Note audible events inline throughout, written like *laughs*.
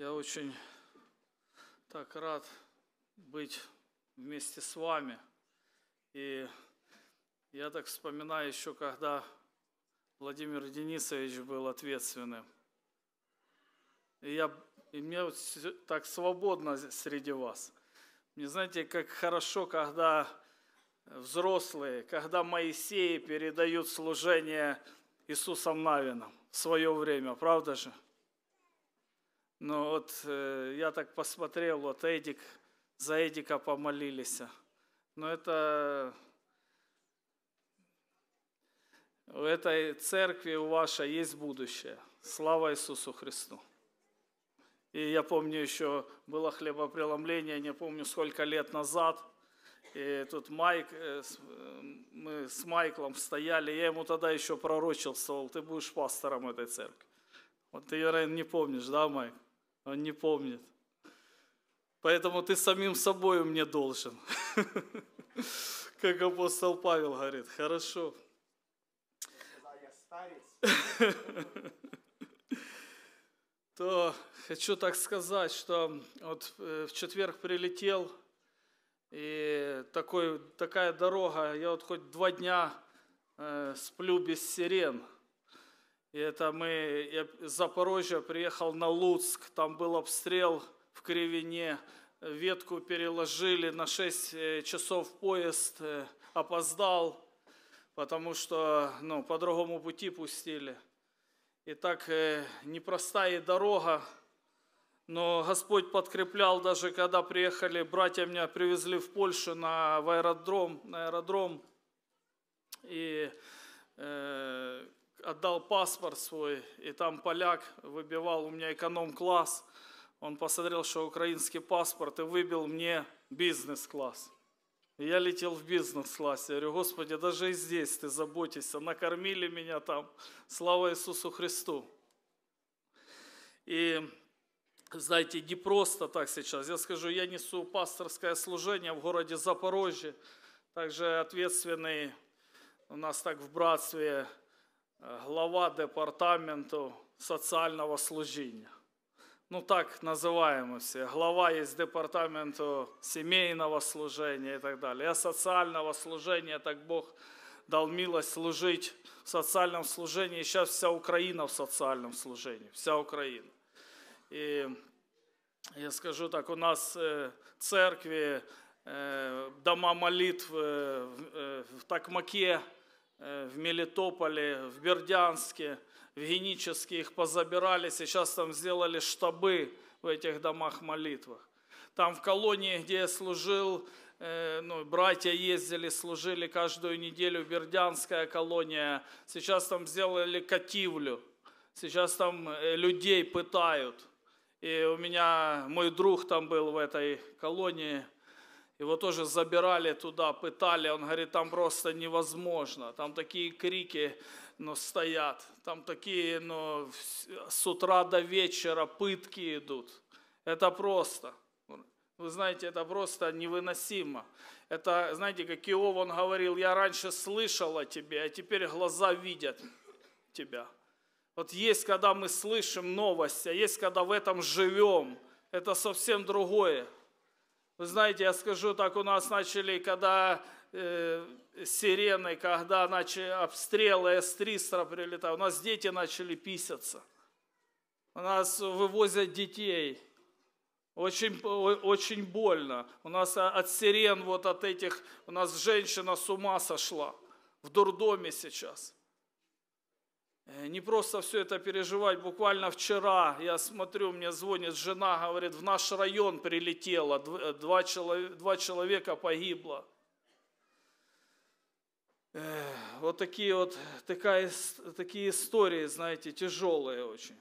Я очень так рад быть вместе с вами. И я так вспоминаю еще, когда Владимир Денисович был ответственным. И, я, и мне вот так свободно среди вас. Мне знаете, как хорошо, когда взрослые, когда Моисеи передают служение Иисусом Навином в свое время, правда же? Ну вот э, я так посмотрел, вот Эдик, за Эдика помолились. Но это в этой церкви у вашей есть будущее. Слава Иисусу Христу. И я помню еще было хлебопреломление, не помню сколько лет назад. И тут Майк, э, э, мы с Майклом стояли, я ему тогда еще пророчествовал, ты будешь пастором этой церкви. Вот ты, ее, наверное, не помнишь, да, Майк? Он не помнит. Поэтому ты самим собой мне должен. *laughs* Как апостол Павел говорит, хорошо. *laughs* То хочу так сказать, что вот э, в четверг прилетел, и такой, такая дорога, я вот хоть два дня э, сплю без сирен – и это мы, я из Запорожья приехал на Луцк, там был обстрел в Кривине, ветку переложили на 6 э, часов поезд, э, опоздал, потому что ну, по другому пути пустили. И так э, непростая дорога, но Господь подкреплял, даже когда приехали, братья меня привезли в Польшу на, в аэродром, на аэродром. И э, отдал паспорт свой, и там поляк выбивал у меня эконом-класс. Он посмотрел, что украинский паспорт, и выбил мне бизнес-класс. И я летел в бизнес-классе. Я говорю, Господи, даже и здесь ты заботишься. Накормили меня там. Слава Иисусу Христу. И знаете, не просто так сейчас. Я скажу, я несу пасторское служение в городе Запорожье. Также ответственный у нас так в братстве глава департаменту социального служения, Ну, так называем Глава есть департаменту семейного служения и так далее. Я социального служения, так Бог дал милость служить в социальном служении. Сейчас вся Украина в социальном служении, вся Украина. И я скажу так, у нас церкви, дома молитв в Такмаке, Э, в Мелитополе, в Бердянске, в Геническе их позабирали, сейчас там сделали штабы в этих домах молитвах. Там в колонии, где я служил, э, ну, братья ездили, служили каждую неделю, Бердянская колония, сейчас там сделали кативлю, сейчас там э, людей пытают. И у меня мой друг там был в этой колонии – его тоже забирали туда, пытали. Он говорит, там просто невозможно. Там такие крики но ну, стоят. Там такие, но ну, с утра до вечера пытки идут. Это просто. Вы знаете, это просто невыносимо. Это, знаете, как Иов, он говорил, я раньше слышал о тебе, а теперь глаза видят тебя. Вот есть, когда мы слышим новости, а есть, когда в этом живем. Это совсем другое. Вы знаете, я скажу так, у нас начали, когда э, сирены, когда начали обстрелы, С-300 прилетали, у нас дети начали писаться. У нас вывозят детей. Очень, очень больно. У нас а, от сирен, вот от этих, у нас женщина с ума сошла. В дурдоме сейчас. Э, не просто все это переживать. Буквально вчера я смотрю, мне звонит жена, говорит, в наш район прилетело, э, два, человек, два человека погибло. Э, вот такие вот такая, такие истории, знаете, тяжелые очень.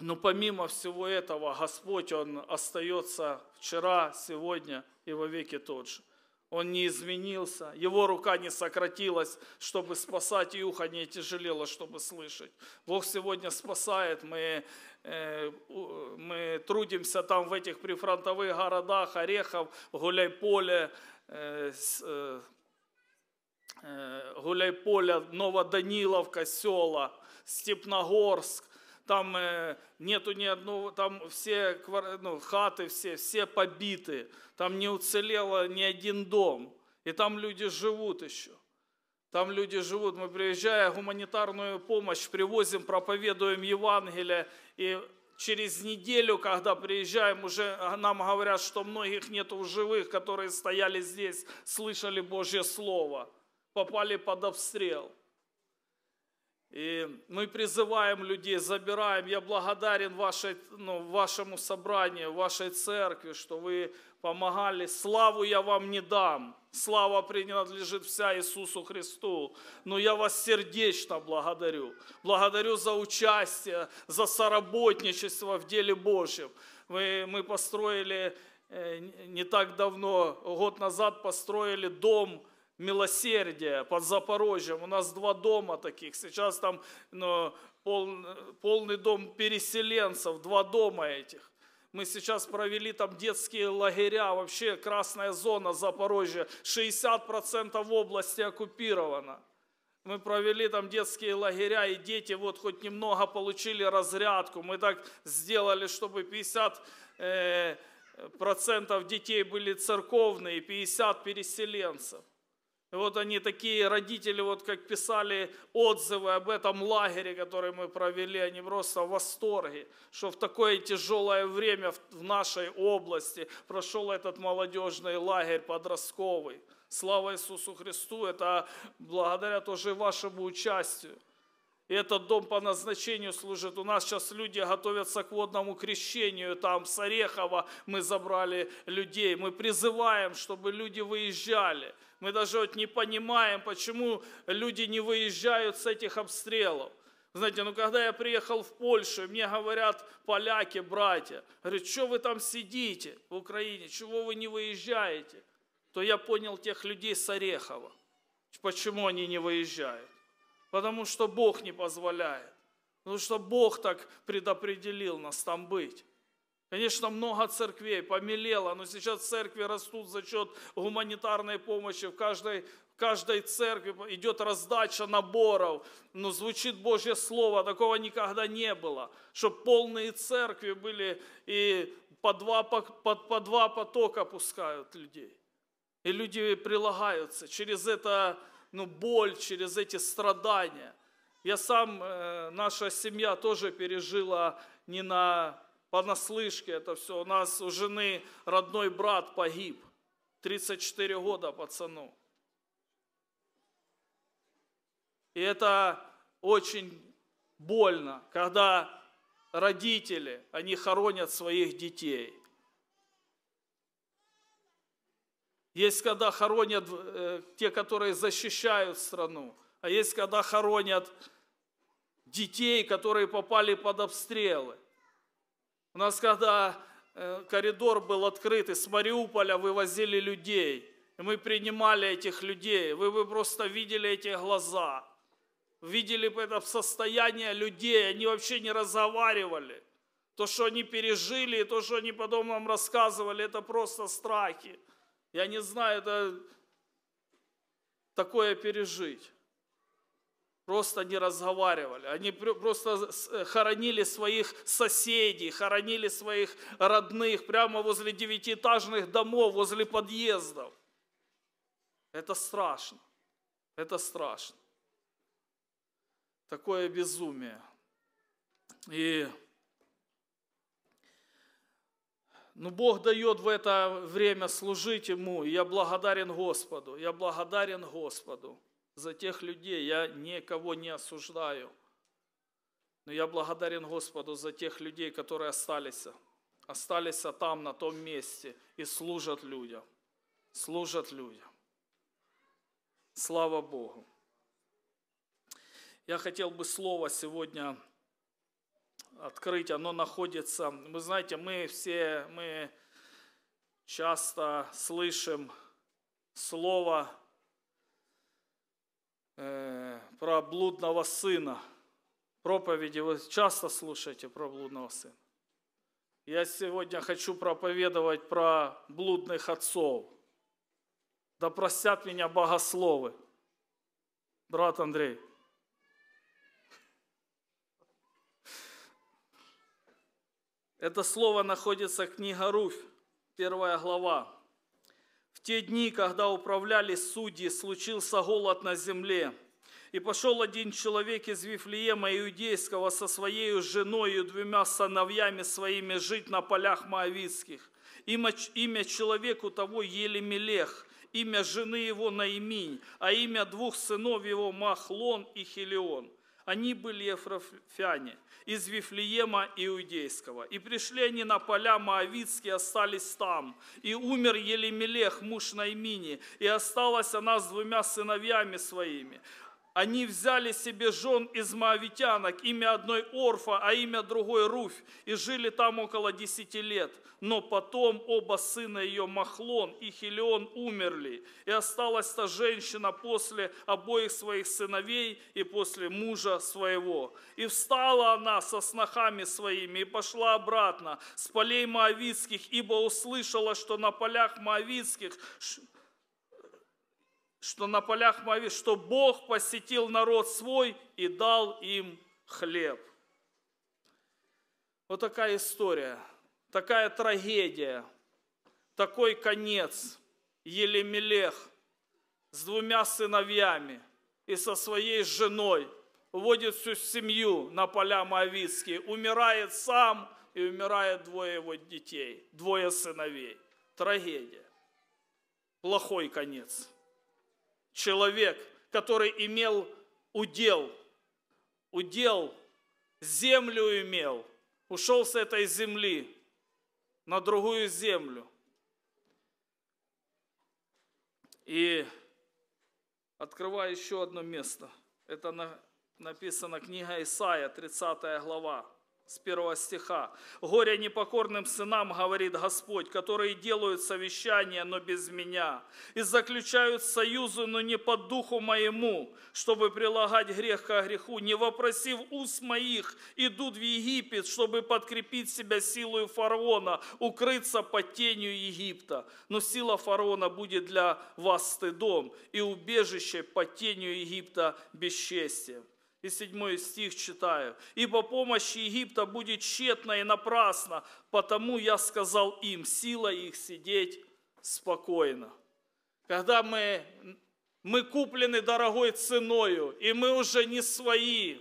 Но помимо всего этого, Господь, Он остается вчера, сегодня и во веки тот же. Он не изменился, его рука не сократилась, чтобы спасать, и ухо не тяжелело, чтобы слышать. Бог сегодня спасает, мы, э, мы трудимся там в этих прифронтовых городах, Орехов, Гуляйполе, э, э, э, Гуляйполе, Новоданиловка, села, Степногорск, там э, нету ни одного, там все ну, хаты, все, все побиты, там не уцелело ни один дом, и там люди живут еще. Там люди живут, мы приезжая, гуманитарную помощь привозим, проповедуем Евангелие, и через неделю, когда приезжаем, уже а, нам говорят, что многих нету в живых, которые стояли здесь, слышали Божье Слово, попали под обстрел. И мы призываем людей, забираем. Я благодарен вашей, ну, вашему собранию, вашей церкви, что вы помогали. Славу я вам не дам. Слава принадлежит вся Иисусу Христу. Но я вас сердечно благодарю. Благодарю за участие, за соработничество в деле Божьем. Мы, мы построили э, не так давно, год назад построили дом – милосердия под Запорожьем. У нас два дома таких. Сейчас там ну, пол, полный дом переселенцев, два дома этих. Мы сейчас провели там детские лагеря, вообще красная зона Запорожья, 60% области оккупировано. Мы провели там детские лагеря, и дети вот хоть немного получили разрядку. Мы так сделали, чтобы 50 э, процентов детей были церковные, 50 переселенцев. Вот они такие родители, вот как писали отзывы об этом лагере, который мы провели, они просто в восторге, что в такое тяжелое время в нашей области прошел этот молодежный лагерь подростковый. Слава Иисусу Христу, это благодаря тоже вашему участию. И этот дом по назначению служит. У нас сейчас люди готовятся к водному крещению. Там с Орехова мы забрали людей. Мы призываем, чтобы люди выезжали – мы даже вот не понимаем, почему люди не выезжают с этих обстрелов. Знаете, ну когда я приехал в Польшу, мне говорят поляки, братья, говорят, что вы там сидите в Украине, чего вы не выезжаете? То я понял тех людей с Орехова, почему они не выезжают. Потому что Бог не позволяет. Потому что Бог так предопределил нас там быть. Конечно, много церквей помелело, но сейчас церкви растут за счет гуманитарной помощи. В каждой, в каждой церкви идет раздача наборов. Но звучит Божье Слово, такого никогда не было. Чтобы полные церкви были и по два, по, по, по два потока пускают людей. И люди прилагаются через это ну, боль, через эти страдания. Я сам, э, наша семья тоже пережила не на понаслышке это все. У нас у жены родной брат погиб. 34 года пацану. И это очень больно, когда родители, они хоронят своих детей. Есть, когда хоронят э, те, которые защищают страну, а есть, когда хоронят детей, которые попали под обстрелы. У нас когда э, коридор был открыт, из Мариуполя вывозили людей, и мы принимали этих людей, вы бы просто видели эти глаза, видели бы это состояние людей, они вообще не разговаривали. То, что они пережили, то, что они потом нам рассказывали, это просто страхи. Я не знаю, это такое пережить просто не разговаривали. Они просто э, хоронили своих соседей, хоронили своих родных прямо возле девятиэтажных домов, возле подъездов. Это страшно. Это страшно. Такое безумие. И ну, Бог дает в это время служить Ему. И я благодарен Господу. Я благодарен Господу за тех людей. Я никого не осуждаю. Но я благодарен Господу за тех людей, которые остались. Остались там, на том месте и служат людям. Служат людям. Слава Богу. Я хотел бы слово сегодня открыть. Оно находится... Вы знаете, мы все, мы часто слышим слово Э, про блудного сына. Проповеди вы часто слушаете про блудного сына. Я сегодня хочу проповедовать про блудных отцов. Да простят меня богословы. Брат Андрей. Это слово находится в книге Руфь, первая глава, в те дни, когда управляли судьи, случился голод на земле. И пошел один человек из Вифлеема Иудейского со своей женой и двумя сыновьями своими жить на полях Моавицких. Имя, имя человеку того Елемелех, имя жены его Наиминь, а имя двух сынов его Махлон и Хелион – они были эфрофяне из Вифлеема Иудейского. И пришли они на поля Моавицкие, остались там. И умер Елемелех, муж Наймини, и осталась она с двумя сыновьями своими. Они взяли себе жен из моавитянок, имя одной Орфа, а имя другой Руфь, и жили там около десяти лет. Но потом оба сына ее, Махлон и Хелион, умерли, и осталась та женщина после обоих своих сыновей и после мужа своего. И встала она со снохами своими и пошла обратно с полей Моавитских, ибо услышала, что на полях Моавитских что на полях Моавит, что Бог посетил народ свой и дал им хлеб. Вот такая история, такая трагедия, такой конец Елемелех с двумя сыновьями и со своей женой уводит всю семью на поля Моавицкие, умирает сам и умирает двое его детей, двое сыновей. Трагедия. Плохой конец человек, который имел удел, удел, землю имел, ушел с этой земли на другую землю. И открываю еще одно место. Это написано книга Исаия, 30 глава с первого стиха. «Горе непокорным сынам, говорит Господь, которые делают совещания, но без меня, и заключают союзы, но не по духу моему, чтобы прилагать грех ко греху, не вопросив уст моих, идут в Египет, чтобы подкрепить себя силою фараона, укрыться под тенью Египта. Но сила фараона будет для вас стыдом, и убежище под тенью Египта бесчестием». И седьмой стих читаю. «Ибо помощь Египта будет тщетна и напрасна, потому я сказал им, сила их сидеть спокойно». Когда мы, мы куплены дорогой ценою, и мы уже не свои,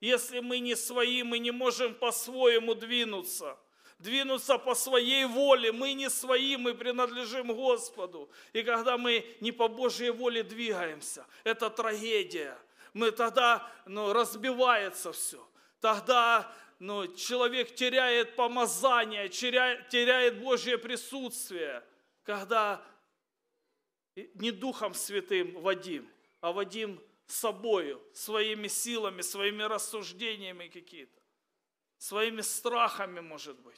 если мы не свои, мы не можем по-своему двинуться – двинуться по своей воле. Мы не свои, мы принадлежим Господу. И когда мы не по Божьей воле двигаемся, это трагедия мы тогда ну, разбивается все. Тогда ну, человек теряет помазание, теряет, Божье присутствие, когда не Духом Святым Вадим, а Вадим собою, своими силами, своими рассуждениями какие-то, своими страхами, может быть.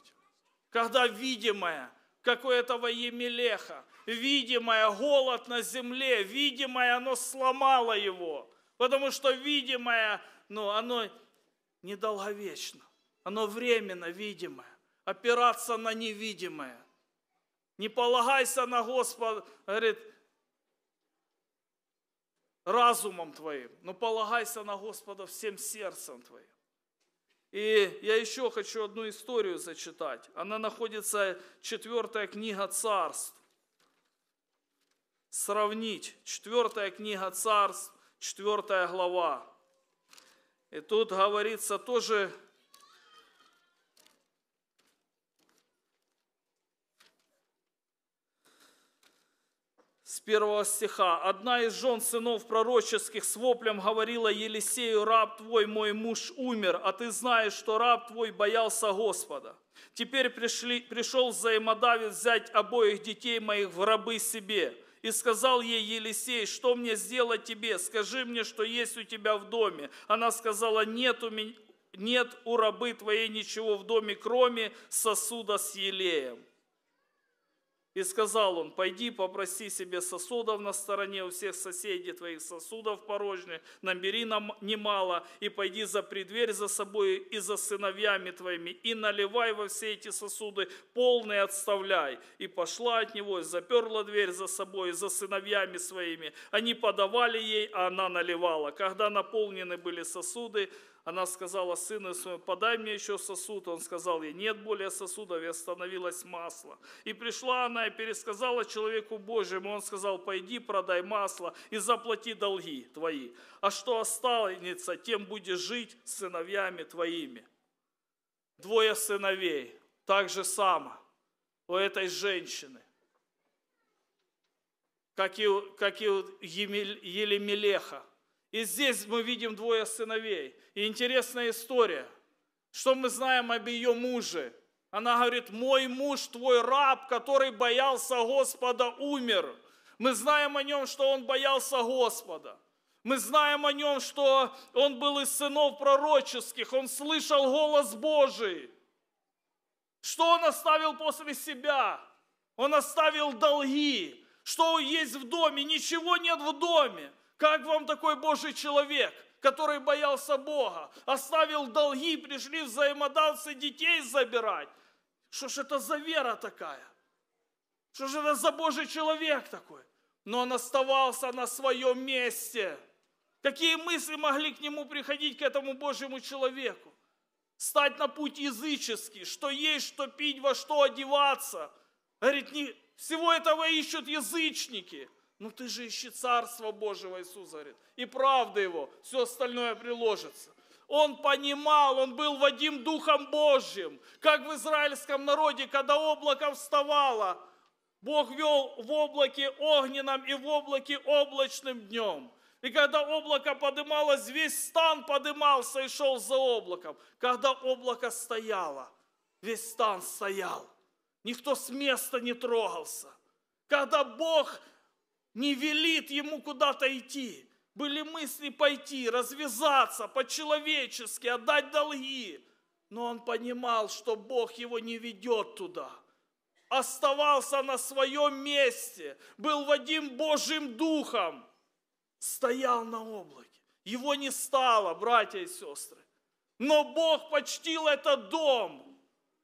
Когда видимое, как у этого Емелеха, видимое голод на земле, видимое оно сломало его – Потому что видимое, ну, оно недолговечно. Оно временно видимое. Опираться на невидимое. Не полагайся на Господа, говорит, разумом твоим, но полагайся на Господа всем сердцем твоим. И я еще хочу одну историю зачитать. Она находится, четвертая книга царств. Сравнить. Четвертая книга царств, 4 глава. И тут говорится тоже с первого стиха. «Одна из жен сынов пророческих с воплем говорила Елисею, раб твой, мой муж, умер, а ты знаешь, что раб твой боялся Господа. Теперь пришли, пришел взаимодавец взять обоих детей моих в рабы себе». И сказал ей Елисей, что мне сделать тебе? Скажи мне, что есть у тебя в доме. Она сказала, нет у меня, нет у рабы твоей ничего в доме, кроме сосуда с елеем. И сказал он, пойди попроси себе сосудов на стороне у всех соседей твоих сосудов порожних, набери нам немало, и пойди за предверь за собой и за сыновьями твоими, и наливай во все эти сосуды, полные отставляй. И пошла от него, и заперла дверь за собой, и за сыновьями своими. Они подавали ей, а она наливала. Когда наполнены были сосуды, она сказала сыну своему, подай мне еще сосуд. Он сказал ей, нет более сосудов, и остановилось масло. И пришла она и пересказала человеку Божьему. Он сказал, пойди продай масло и заплати долги твои. А что останется, тем будешь жить с сыновьями твоими. Двое сыновей, так же само у этой женщины. Как и, как и у Елемелеха и здесь мы видим двое сыновей. И интересная история. Что мы знаем об ее муже? Она говорит, мой муж, твой раб, который боялся Господа, умер. Мы знаем о нем, что он боялся Господа. Мы знаем о нем, что он был из сынов пророческих, он слышал голос Божий. Что он оставил после себя? Он оставил долги. Что есть в доме? Ничего нет в доме. Как вам такой Божий человек, который боялся Бога, оставил долги, пришли взаимодавцы детей забирать? Что ж это за вера такая? Что же это за Божий человек такой? Но он оставался на своем месте. Какие мысли могли к нему приходить, к этому Божьему человеку? Стать на путь языческий, что есть, что пить, во что одеваться. Говорит, не, всего этого ищут язычники – ну ты же ищи Царство Божьего, Иисус говорит. И правда его, все остальное приложится. Он понимал, он был Вадим Духом Божьим, как в израильском народе, когда облако вставало. Бог вел в облаке огненном и в облаке облачным днем. И когда облако подымалось, весь стан подымался и шел за облаком. Когда облако стояло, весь стан стоял. Никто с места не трогался. Когда Бог не велит ему куда-то идти. Были мысли пойти, развязаться по-человечески, отдать долги. Но он понимал, что Бог его не ведет туда. Оставался на своем месте, был Вадим Божьим Духом, стоял на облаке. Его не стало, братья и сестры. Но Бог почтил этот дом.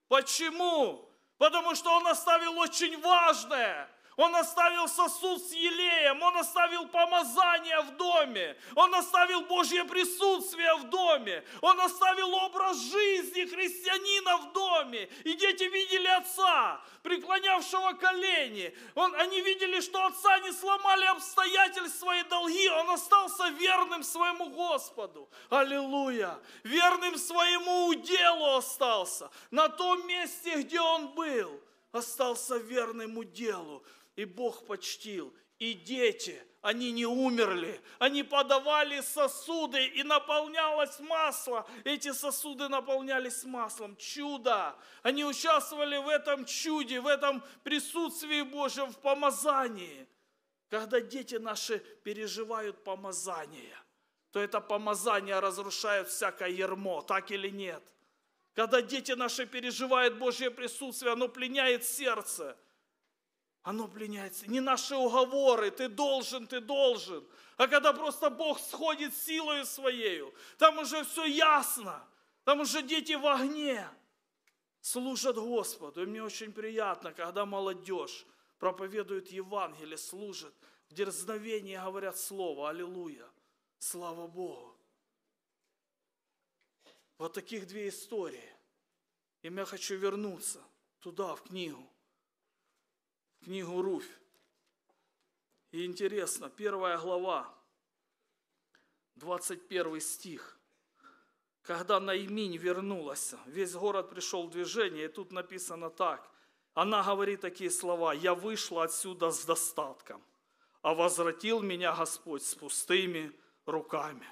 Почему? Потому что он оставил очень важное – он оставил сосуд с елеем, он оставил помазание в доме, он оставил Божье присутствие в доме, он оставил образ жизни христианина в доме. И дети видели отца, преклонявшего колени. Он, они видели, что отца не сломали обстоятельств свои долги, он остался верным своему Господу. Аллилуйя! Верным своему уделу остался, на том месте, где он был остался верным уделу и Бог почтил, и дети, они не умерли, они подавали сосуды, и наполнялось масло. Эти сосуды наполнялись маслом. Чудо! Они участвовали в этом чуде, в этом присутствии Божьем, в помазании. Когда дети наши переживают помазание, то это помазание разрушает всякое ермо, так или нет? Когда дети наши переживают Божье присутствие, оно пленяет сердце – оно пленяется. Не наши уговоры, ты должен, ты должен. А когда просто Бог сходит силою своею, там уже все ясно, там уже дети в огне служат Господу. И мне очень приятно, когда молодежь проповедует Евангелие, служит, в дерзновении говорят слово «Аллилуйя», «Слава Богу». Вот таких две истории. И я хочу вернуться туда, в книгу книгу Руфь. И интересно, первая глава, 21 стих. Когда Наиминь вернулась, весь город пришел в движение, и тут написано так. Она говорит такие слова, «Я вышла отсюда с достатком, а возвратил меня Господь с пустыми руками».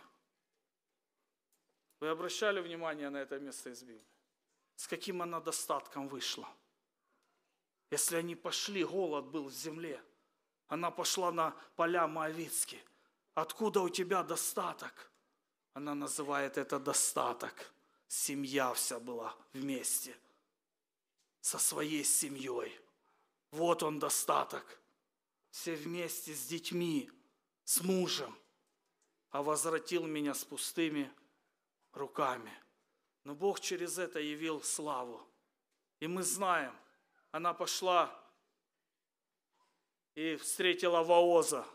Вы обращали внимание на это место из Библии? С каким она достатком вышла? Если они пошли, голод был в земле. Она пошла на поля Моавицки. Откуда у тебя достаток? Она называет это достаток. Семья вся была вместе. Со своей семьей. Вот он достаток. Все вместе с детьми, с мужем. А возвратил меня с пустыми руками. Но Бог через это явил славу. И мы знаем, она пошла и встретила Вооза.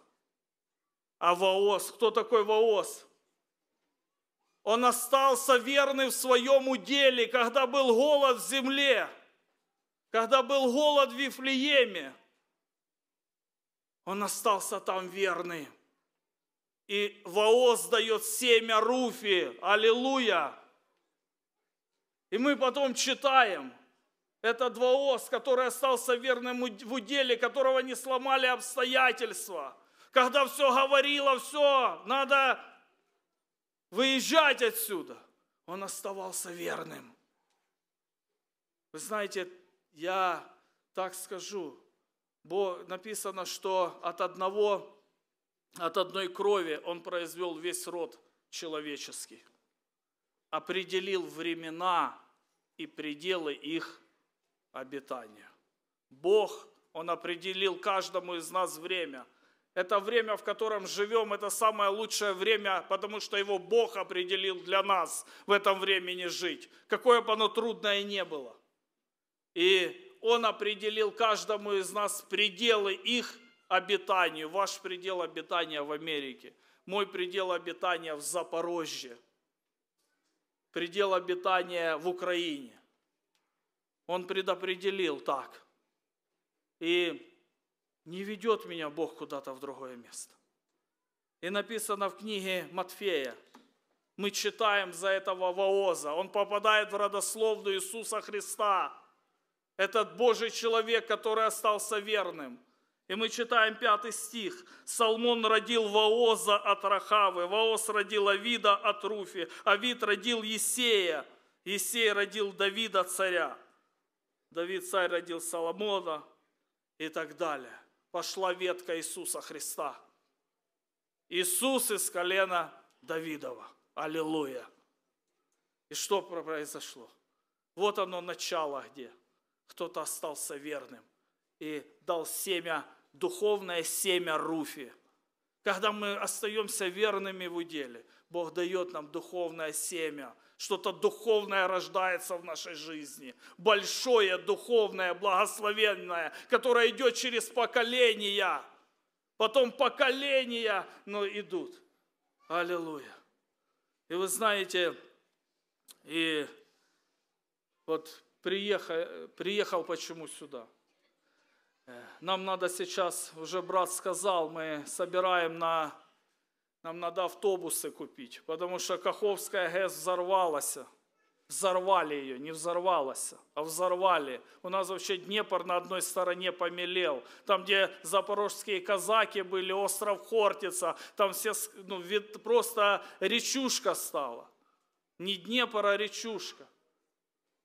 А Вооз, кто такой Вооз? Он остался верный в своем уделе, когда был голод в земле, когда был голод в Вифлееме. Он остался там верный. И Вооз дает семя Руфи. Аллилуйя! И мы потом читаем – это двоос, который остался верным в уделе, которого не сломали обстоятельства. Когда все говорило, все, надо выезжать отсюда. Он оставался верным. Вы знаете, я так скажу, Бог, написано, что от одного, от одной крови Он произвел весь род человеческий, определил времена и пределы их обетания. Бог, Он определил каждому из нас время. Это время, в котором живем, это самое лучшее время, потому что его Бог определил для нас в этом времени жить, какое бы оно трудное не было. И Он определил каждому из нас пределы их обитанию. Ваш предел обитания в Америке, мой предел обитания в Запорожье, предел обитания в Украине. Он предопределил так. И не ведет меня Бог куда-то в другое место. И написано в книге Матфея, мы читаем за этого Вооза, он попадает в родословную Иисуса Христа, этот Божий человек, который остался верным. И мы читаем пятый стих. Соломон родил Вооза от Рахавы, Вооз родил Авида от Руфи, Авид родил Есея, Есей родил Давида царя. Давид царь родил Соломона и так далее. Пошла ветка Иисуса Христа. Иисус из колена Давидова. Аллилуйя. И что произошло? Вот оно начало где. Кто-то остался верным и дал семя, духовное семя Руфи. Когда мы остаемся верными в уделе, Бог дает нам духовное семя – что-то духовное рождается в нашей жизни. Большое, духовное, благословенное, которое идет через поколения. Потом поколения, но идут. Аллилуйя. И вы знаете, и вот приехал, приехал почему сюда. Э, нам надо сейчас, уже брат сказал, мы собираем на нам надо автобусы купить, потому что Каховская ГЭС взорвалась. Взорвали ее, не взорвалась, а взорвали. У нас вообще Днепр на одной стороне помелел. Там, где запорожские казаки были, остров Хортица, там все, ну, просто речушка стала. Не Днепр, а речушка.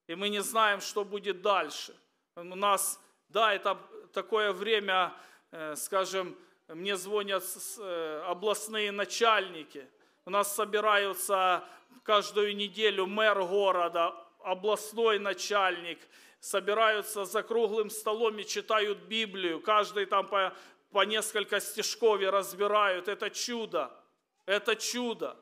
И мы не знаем, что будет дальше. У нас, да, это такое время, э, скажем, мне звонят э, областные начальники. У нас собираются каждую неделю мэр города, областной начальник, собираются за круглым столом и читают Библию. Каждый там по, по несколько стишков и разбирают. Это чудо. Это чудо.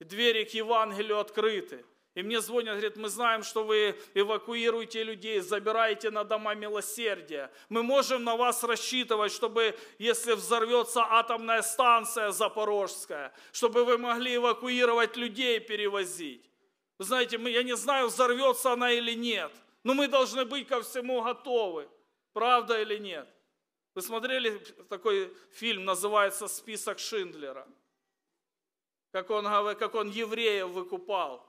И двери к Евангелию открыты. И мне звонят, говорят, мы знаем, что вы эвакуируете людей, забираете на дома милосердия. Мы можем на вас рассчитывать, чтобы, если взорвется атомная станция запорожская, чтобы вы могли эвакуировать людей, перевозить. Вы знаете, мы, я не знаю, взорвется она или нет, но мы должны быть ко всему готовы. Правда или нет? Вы смотрели такой фильм, называется «Список Шиндлера», как он, как он евреев выкупал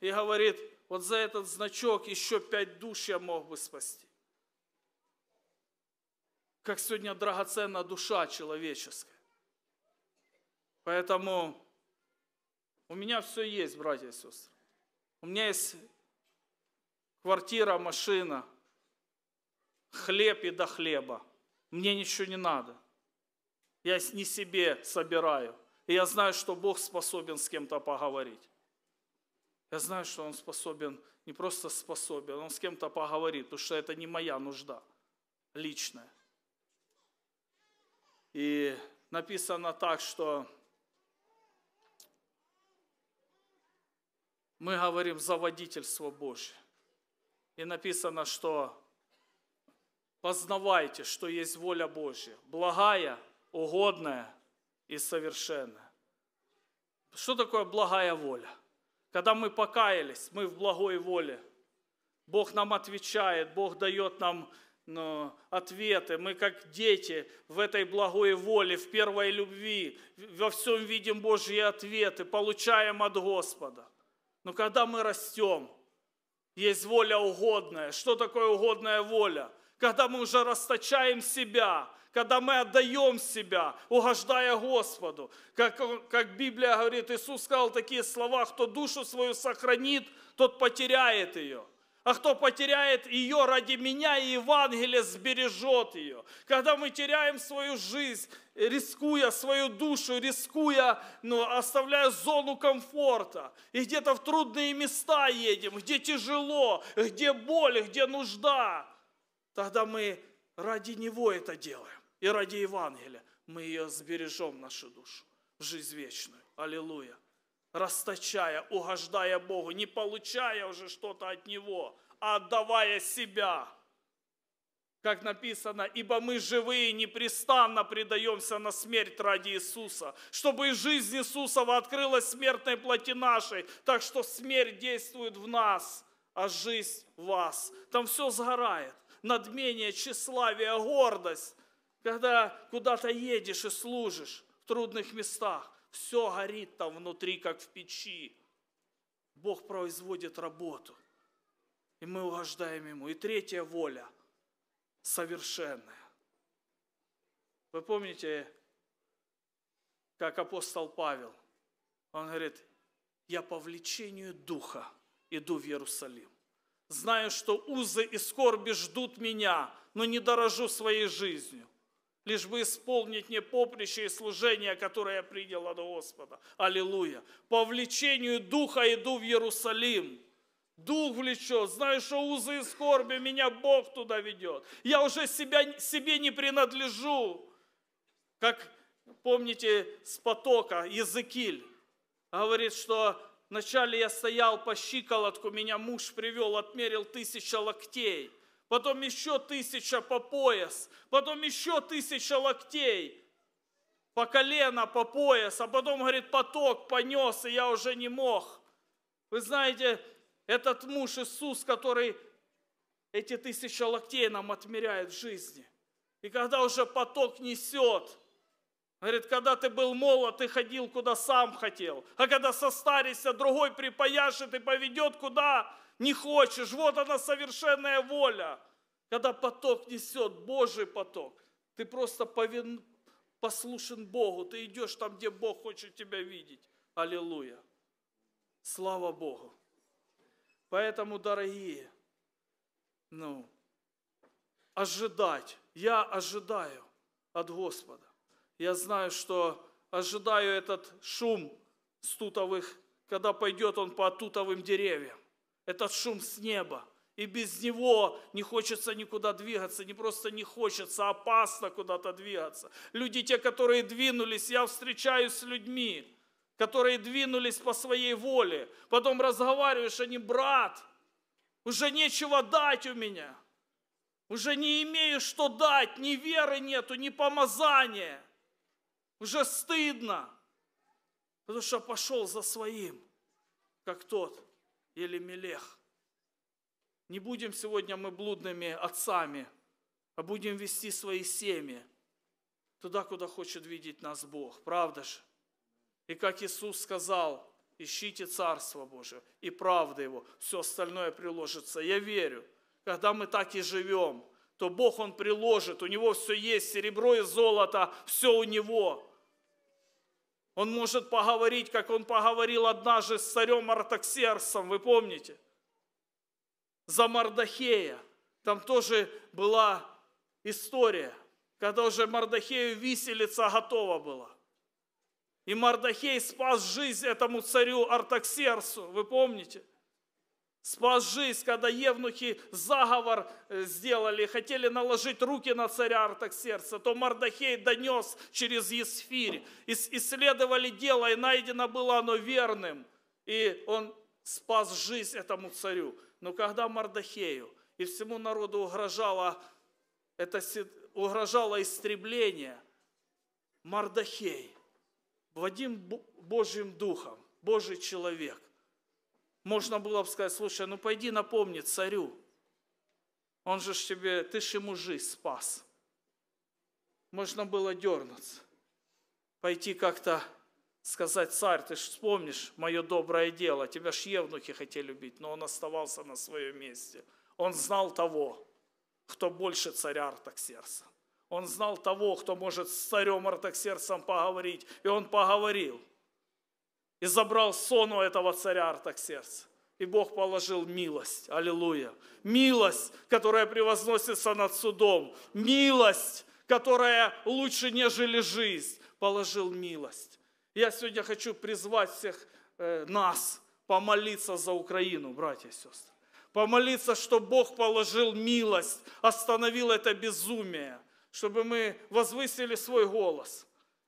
и говорит, вот за этот значок еще пять душ я мог бы спасти. Как сегодня драгоценна душа человеческая. Поэтому у меня все есть, братья и сестры. У меня есть квартира, машина, хлеб и до хлеба. Мне ничего не надо. Я не себе собираю. И я знаю, что Бог способен с кем-то поговорить. Я знаю, что он способен, не просто способен, он с кем-то поговорит, потому что это не моя нужда личная. И написано так, что мы говорим за водительство Божье. И написано, что познавайте, что есть воля Божья, благая, угодная и совершенная. Что такое благая воля? Когда мы покаялись, мы в благой воле. Бог нам отвечает, Бог дает нам но ну, ответы. Мы как дети в этой благой воле, в первой любви, во всем видим Божьи ответы, получаем от Господа. Но когда мы растем, есть воля угодная. Что такое угодная воля? – когда мы уже расточаем себя, когда мы отдаем себя, угождая Господу. Как, как Библия говорит, Иисус сказал такие слова, кто душу свою сохранит, тот потеряет ее. А кто потеряет ее ради меня и Евангелие сбережет ее. Когда мы теряем свою жизнь, рискуя свою душу, рискуя, ну, оставляя зону комфорта, и где-то в трудные места едем, где тяжело, где боль, где нужда, Тогда мы ради Него это делаем и ради Евангелия. Мы ее сбережем, нашу душу, в жизнь вечную. Аллилуйя. Расточая, угождая Богу, не получая уже что-то от Него, а отдавая себя. Как написано, ибо мы живые непрестанно предаемся на смерть ради Иисуса, чтобы и жизнь Иисусова открылась смертной плоти нашей, так что смерть действует в нас, а жизнь в вас. Там все сгорает надмение, тщеславие, гордость. Когда куда-то едешь и служишь в трудных местах, все горит там внутри, как в печи. Бог производит работу, и мы угождаем Ему. И третья воля – совершенная. Вы помните, как апостол Павел, он говорит, я по влечению Духа иду в Иерусалим. Знаю, что узы и скорби ждут меня, но не дорожу своей жизнью, лишь бы исполнить мне поприще и служение, которое я принял от Господа. Аллилуйя! По влечению Духа иду в Иерусалим – Дух влечет, знаю, что узы и скорби, меня Бог туда ведет. Я уже себя, себе не принадлежу. Как помните с потока Языкиль говорит, что Вначале я стоял по щиколотку, меня муж привел, отмерил тысяча локтей. Потом еще тысяча по пояс, потом еще тысяча локтей, по колено, по пояс, а потом, говорит, поток понес, и я уже не мог. Вы знаете, этот муж Иисус, который эти тысяча локтей нам отмеряет в жизни. И когда уже поток несет – Говорит, когда ты был молод, ты ходил куда сам хотел. А когда состаришься, другой припаяшет и поведет куда не хочешь. Вот она совершенная воля. Когда поток несет, Божий поток, ты просто повин, послушен Богу. Ты идешь там, где Бог хочет тебя видеть. Аллилуйя. Слава Богу. Поэтому, дорогие, ну, ожидать. Я ожидаю от Господа. Я знаю, что ожидаю этот шум стутовых, когда пойдет он по тутовым деревьям. Этот шум с неба. И без него не хочется никуда двигаться, не просто не хочется, а опасно куда-то двигаться. Люди, те, которые двинулись, я встречаюсь с людьми, которые двинулись по своей воле. Потом разговариваешь, они, брат, уже нечего дать у меня. Уже не имею что дать, ни веры нету, ни помазания. Уже стыдно, потому что пошел за своим, как тот или Елемелех. Не будем сегодня мы блудными отцами, а будем вести свои семьи туда, куда хочет видеть нас Бог. Правда же? И как Иисус сказал, ищите Царство Божие и правда Его, все остальное приложится. Я верю, когда мы так и живем – то Бог он приложит. У него все есть, серебро и золото, все у него. Он может поговорить, как он поговорил однажды с царем Артаксерсом, вы помните? За Мардахея. Там тоже была история, когда уже Мардахею виселица готова была. И Мардахей спас жизнь этому царю Артаксерсу, вы помните? – Спас жизнь, когда евнухи заговор э, сделали, хотели наложить руки на царя Артаксеркса, то Мардахей донес через Есфирь. Исследовали дело, и найдено было оно верным. И он спас жизнь этому царю. Но когда Мардахею и всему народу угрожало, это угрожало истребление, Мардахей, Вадим Божьим Духом, Божий человек, можно было бы сказать, слушай, ну пойди напомни царю. Он же ж тебе, ты ж ему жизнь спас. Можно было дернуться. Пойти как-то сказать, царь, ты ж вспомнишь мое доброе дело. Тебя ж евнухи хотели убить, но он оставался на своем месте. Он знал того, кто больше царя Артаксерса. Он знал того, кто может с царем Артаксерсом поговорить, и он поговорил – и забрал сон у этого царя Артаксеркса. И Бог положил милость, аллилуйя. Милость, которая превозносится над судом. Милость, которая лучше, нежели жизнь. Положил милость. Я сегодня хочу призвать всех э, нас помолиться за Украину, братья и сестры. Помолиться, что Бог положил милость, остановил это безумие, чтобы мы возвысили свой голос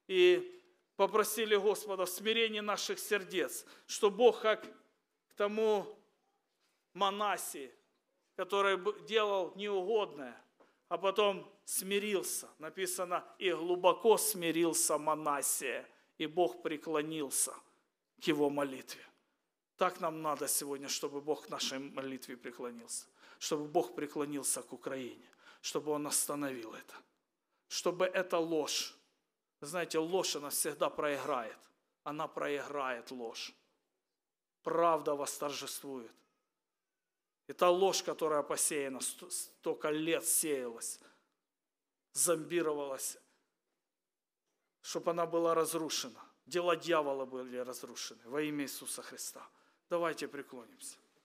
и попросили Господа в смирении наших сердец, что Бог как к тому монасе, который делал неугодное, а потом смирился. Написано, и глубоко смирился Манасия, и Бог преклонился к его молитве. Так нам надо сегодня, чтобы Бог к нашей молитве преклонился, чтобы Бог преклонился к Украине, чтобы Он остановил это, чтобы эта ложь, знаете, ложь, она всегда проиграет. Она проиграет ложь. Правда восторжествует. И та ложь, которая посеяна, столько лет сеялась, зомбировалась, чтобы она была разрушена. Дела дьявола были разрушены во имя Иисуса Христа. Давайте преклонимся.